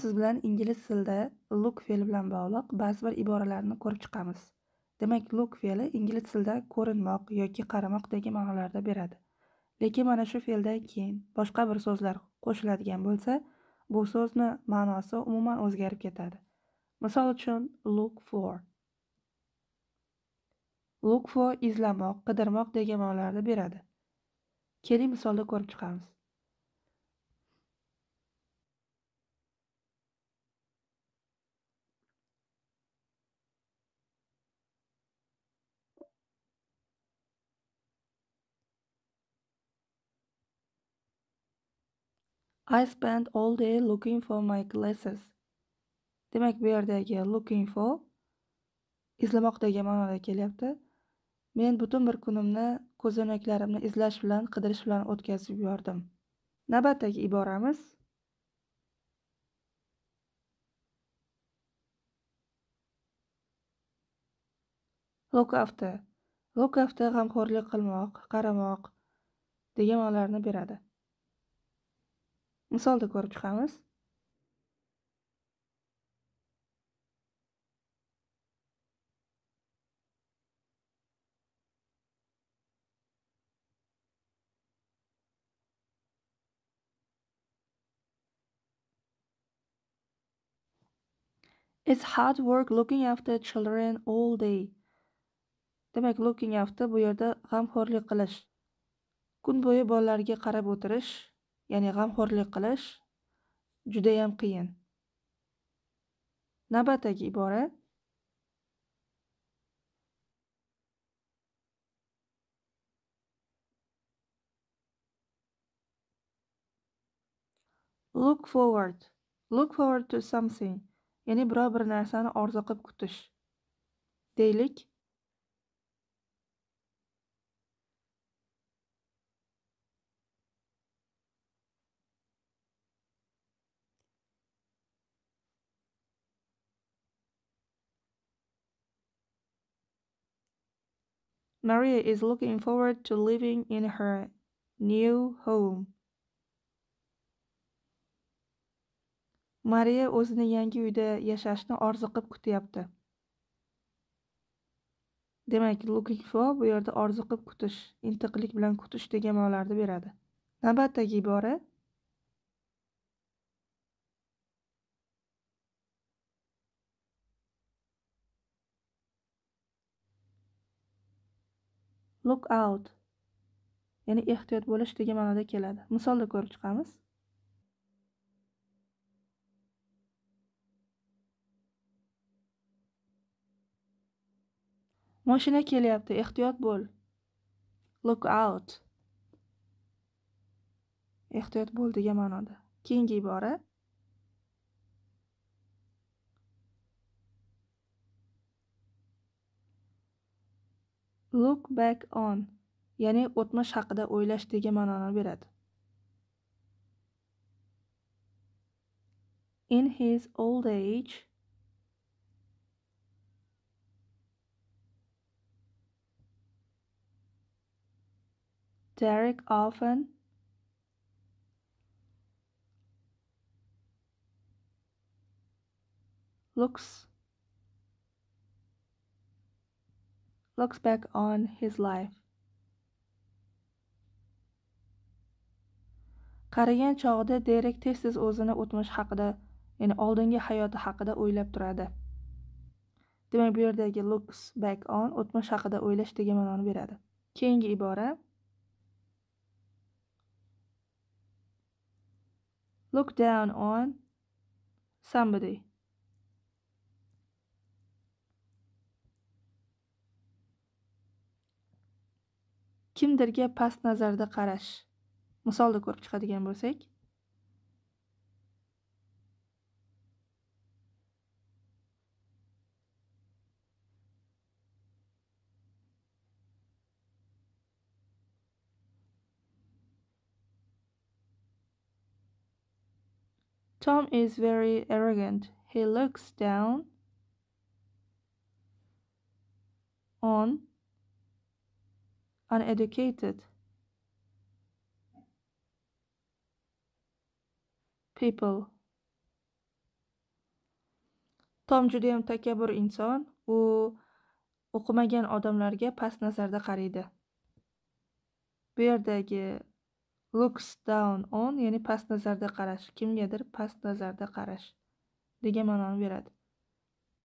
siz bilan ingliz tilida look fe'li bilan bog'liq ba'zi bir iboralarni ko'rib chiqamiz demak look fe'li ingliz tilida ko'rinmoq yoki qaramoq degan ma'nolarda beradi lekin mana shu fe'ldan keyin boshqa bir so'zlar qo'shiladigan bo'lsa bu so'zni ma'nosi umuman o'zgarib ketadi misol uchun look for look for izlamoq qidirmoq degan ma'nolarni beradi keling misolda ko'rib chiqamiz I spent all day looking for my glasses. Demak, bu yerdagi looking for izlamoqdagi ma'noda kelyapti. Men butun bir kunimni ko'zoynaklarimni izlash bilan, qidirish bilan o'tkazib yubordim. Navbatdagi iboramiz Look after. Look after g'amxo'rlik qilmoq, qaramoq degan ma'nolarni beradi. misolda ko'rib chiqamiz It's hard work looking after children all day. Demak, looking after bu yerda g'amxo'rlik qilish. Kun bo'yi bolalarga qarab o'tirish ya'ni g'amxo'rlik qilish judayam qiyin navbatdagi ibora look forward look forward to something ya'ni biror bir narsani orziqib kutish deylik Maria is looking forward to living in her new home. Maria o'zini yangi uyda yashashni orziqib kutyapti. Demak, looking for bu yerda orziqib kutish, intiqlik bilan kutish degan ma'nolarni beradi. Navbatdagi ibora look out ya'ni ehtiyot bo'lish degan ma'noda keladi misolda ko'rib chiqamiz moshina kelyapti ehtiyot bo'l look out ehtiyot bo'l degan ma'noda keyingi ibora look back on ya'ni o'tmish haqida o'ylash degan ma'noni beradi in his old age Derek often looks looks back on his life qarigan chog'ida derek tez tez o'zini o'tmish haqida ya'ni oldingi hayoti haqida o'ylab turadi demak bu yerdagi looks back on o'tmish haqida o'ylash degan ma'noni beradi keyingi ibora look down on somebody kimdirga past nazarda qarash misolda ko'rib chiqadigan bo'lsak Tom is very arrogant. He looks down on uneducated people tom judayam takabbur inson u o'qimagan odamlarga past nazarda qaraydi bu yerdagi looks down on ya'ni past nazarda qarash kimgadir past nazarda qarash degan ma'noni beradi